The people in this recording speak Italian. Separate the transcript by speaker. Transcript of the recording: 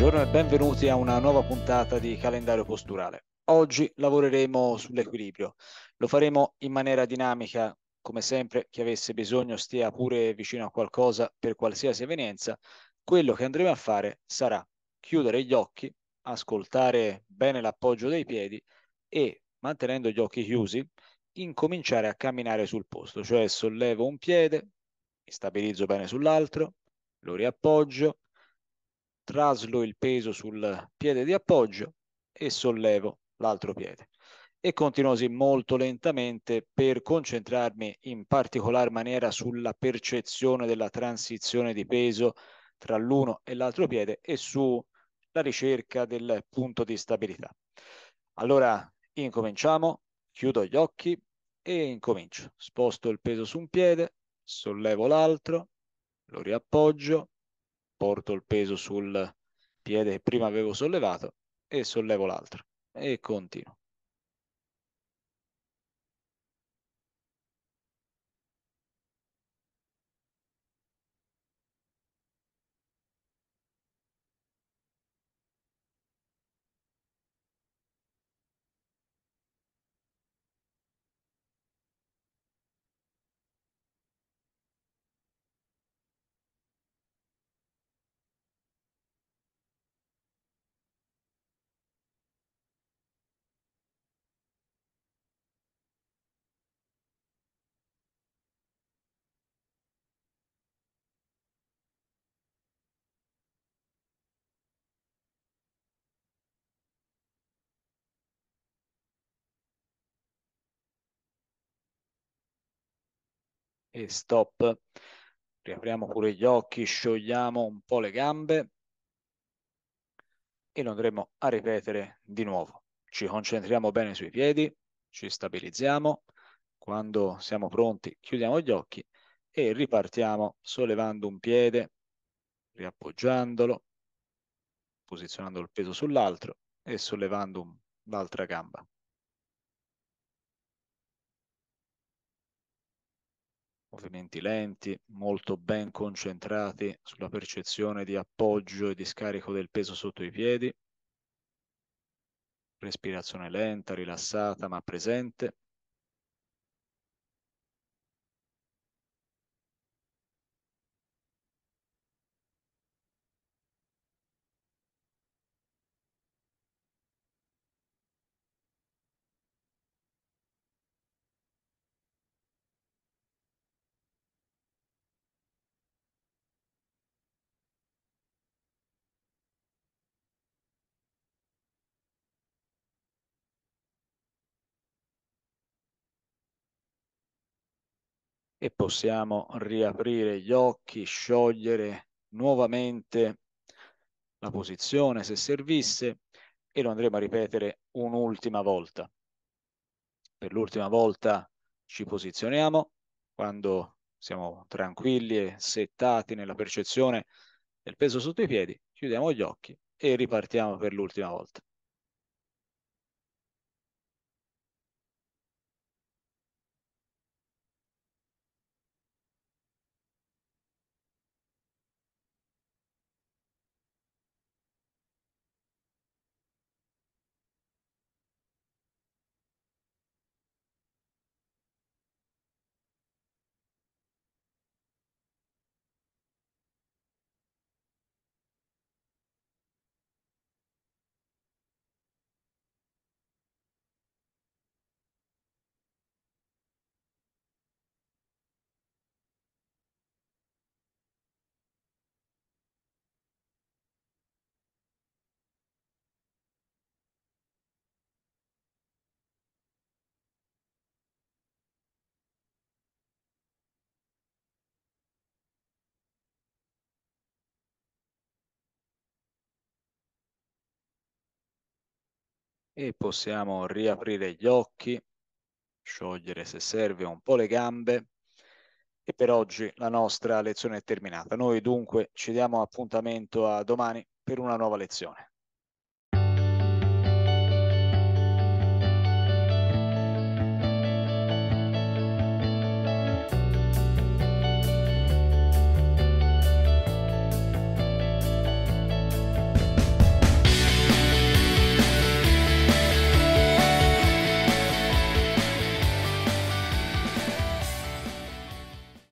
Speaker 1: Buongiorno e benvenuti a una nuova puntata di calendario posturale. Oggi lavoreremo sull'equilibrio. Lo faremo in maniera dinamica, come sempre, chi avesse bisogno stia pure vicino a qualcosa per qualsiasi evenienza. Quello che andremo a fare sarà chiudere gli occhi, ascoltare bene l'appoggio dei piedi e, mantenendo gli occhi chiusi, incominciare a camminare sul posto, cioè sollevo un piede, mi stabilizzo bene sull'altro, lo riappoggio, traslo il peso sul piede di appoggio e sollevo l'altro piede. E continuo così molto lentamente per concentrarmi in particolar maniera sulla percezione della transizione di peso tra l'uno e l'altro piede e sulla ricerca del punto di stabilità. Allora incominciamo, chiudo gli occhi e incomincio. Sposto il peso su un piede, sollevo l'altro, lo riappoggio, porto il peso sul piede che prima avevo sollevato e sollevo l'altro e continuo. e stop. Riapriamo pure gli occhi, sciogliamo un po' le gambe e lo andremo a ripetere di nuovo. Ci concentriamo bene sui piedi, ci stabilizziamo, quando siamo pronti chiudiamo gli occhi e ripartiamo sollevando un piede, riappoggiandolo, posizionando il peso sull'altro e sollevando l'altra gamba. movimenti lenti, molto ben concentrati sulla percezione di appoggio e di scarico del peso sotto i piedi, respirazione lenta, rilassata ma presente. e possiamo riaprire gli occhi, sciogliere nuovamente la posizione se servisse e lo andremo a ripetere un'ultima volta. Per l'ultima volta ci posizioniamo quando siamo tranquilli e settati nella percezione del peso sotto i piedi, chiudiamo gli occhi e ripartiamo per l'ultima volta. e possiamo riaprire gli occhi, sciogliere se serve un po' le gambe e per oggi la nostra lezione è terminata. Noi dunque ci diamo appuntamento a domani per una nuova lezione.